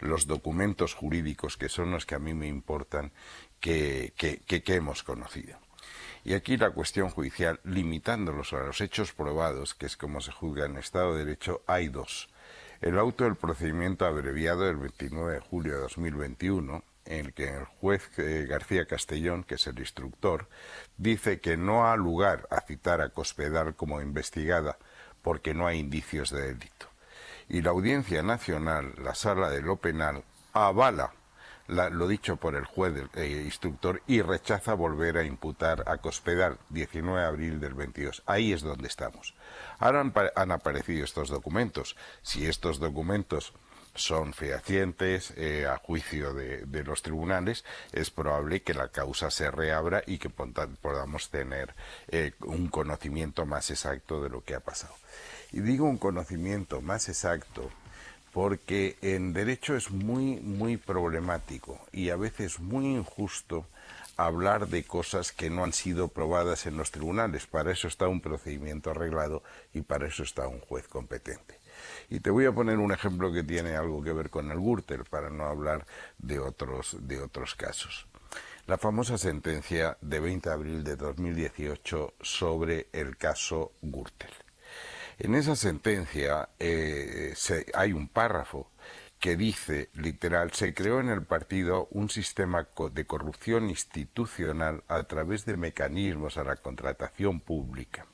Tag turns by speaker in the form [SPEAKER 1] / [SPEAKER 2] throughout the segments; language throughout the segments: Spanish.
[SPEAKER 1] los documentos jurídicos que son los que a mí me importan que, que, hemos conocido. Y aquí la cuestión judicial, limitándolos a los hechos probados, que es como se juzga en Estado de Derecho, hay dos. El auto del procedimiento abreviado del 29 de julio de 2021, en el que el juez eh, García Castellón, que es el instructor, dice que no ha lugar a citar a Cospedal como investigada porque no hay indicios de delito y la Audiencia Nacional, la Sala de lo Penal, avala lo dicho por el juez eh, instructor y rechaza volver a imputar a Cospedal 19 de abril del 22. Ahí es donde estamos. Ahora han, aparecido estos documentos. Si estos documentos son fehacientes eh, a juicio de, los tribunales, es probable que la causa se reabra y que podamos tener eh, un conocimiento más exacto de lo que ha pasado. Y digo un conocimiento más exacto porque en derecho es muy, muy problemático y a veces muy injusto hablar de cosas que no han sido probadas en los tribunales. Para eso está un procedimiento arreglado y para eso está un juez competente. Y te voy a poner un ejemplo que tiene algo que ver con el Gürtel para no hablar de otros, de otros casos. La famosa sentencia de 20 de abril de 2018 sobre el caso Gürtel. En esa sentencia eh, hay un párrafo que dice, literal, se creó en el partido un sistema de corrupción institucional a través de mecanismos a la contratación pública.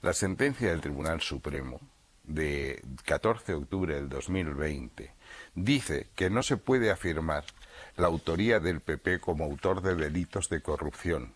[SPEAKER 1] La sentencia del Tribunal Supremo de 14 de octubre del 2020 dice que no se puede afirmar la autoría del PP como autor de delitos de corrupción,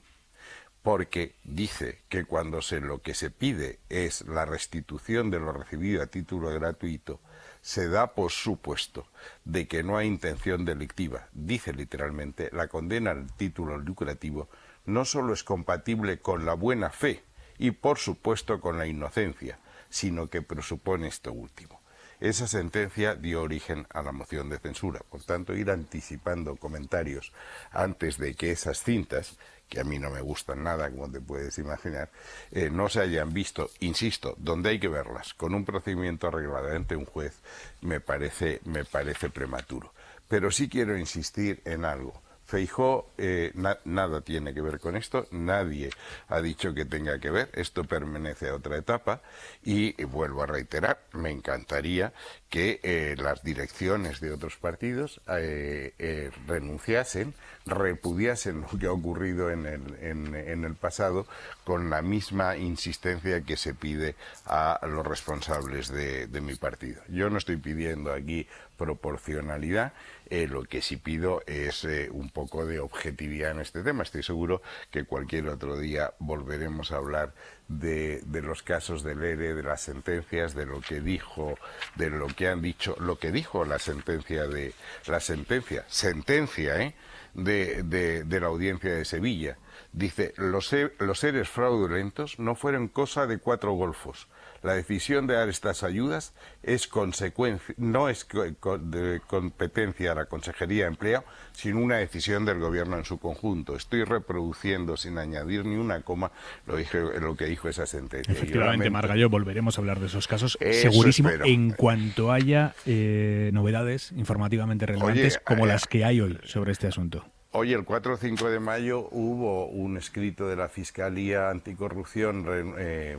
[SPEAKER 1] porque dice que cuando se, lo que se pide es la restitución de lo recibido a título gratuito, se da por supuesto de que no hay intención delictiva. Dice literalmente, la condena al título lucrativo no solo es compatible con la buena fe y por supuesto con la inocencia, sino que presupone esto último. Esa sentencia dio origen a la moción de censura. Por tanto, ir anticipando comentarios antes de que esas cintas, que a mí no me gustan nada, como te puedes imaginar, eh, no se hayan visto, insisto, donde hay que verlas, con un procedimiento arreglado ante un juez, me parece, me parece prematuro. Pero sí quiero insistir en algo. Feijó eh, nada tiene que ver con esto, nadie ha dicho que tenga que ver, esto permanece a otra etapa y vuelvo a reiterar, me encantaría que eh, las direcciones de otros partidos eh, renunciasen, repudiasen lo que ha ocurrido en el, pasado con la misma insistencia que se pide a los responsables de, de mi partido. Yo no estoy pidiendo aquí proporcionalidad, lo que sí pido es un poco de objetividad en este tema. Estoy seguro que cualquier otro día volveremos a hablar de, los casos del ERE, de las sentencias, de lo que dijo, de lo que han dicho, lo que dijo la sentencia de la sentencia, sentencia, ¿eh? de, de, la audiencia de Sevilla. Dice, los, los seres fraudulentos no fueron cosa de cuatro golfos. La decisión de dar estas ayudas es consecuencia, no es de competencia de la Consejería de Empleo, sino una decisión del Gobierno en su conjunto. Estoy reproduciendo sin añadir ni una coma lo, dije, lo que dijo esa sentencia. Efectivamente, yo volveremos a hablar de esos casos, segurísimo, en cuanto haya eh, novedades informativamente relevantes como eh, las que hay hoy sobre este asunto. Hoy, el 4 o 5 de mayo, hubo un escrito de la Fiscalía Anticorrupción eh,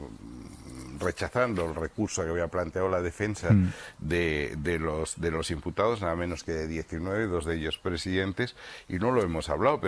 [SPEAKER 1] rechazando el recurso que había planteado la defensa mm. de, los, imputados, nada menos que de 19, dos de ellos presidentes, y no lo hemos hablado,